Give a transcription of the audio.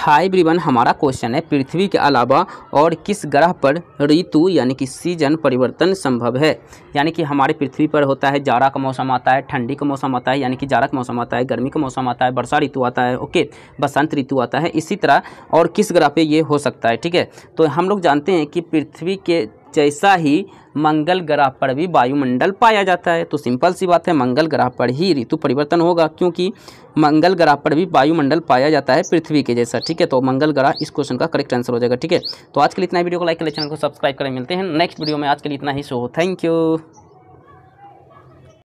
high ब्रिवन हमारा question है पृथ्वी के अलावा और किस ग्रह पर ऋतु यानी कि सीजन परिवर्तन संभव है यानी कि हमारे पृथ्वी पर होता है जाड़ा का मौसम आता है ठंडी का मौसम आता है यानी कि जाड़ा का मौसम आता है गर्मी का मौसम आता है वर्षा ऋतु आता है ओके बसंत ऋतु आता है इसी तरह और किस ग्रह पर ये हो सकता है ठीक है तो हम लोग जानते हैं कि पृथ्वी के जैसा ही मंगल ग्रह पर भी वायुमंडल पाया जाता है तो सिंपल सी बात है मंगल ग्रह पर ही ऋतु परिवर्तन होगा क्योंकि मंगल ग्रह पर भी वायुमंडल पाया जाता है पृथ्वी के जैसा ठीक है तो मंगल ग्रह इस क्वेश्चन का करेक्ट आंसर हो जाएगा ठीक है तो आज के लिए इतना वीडियो को लाइक करें चैनल को सब्सक्राइब करें मिलते हैं नेक्स्ट वीडियो में आज के लिए इतना ही सो थैंक यू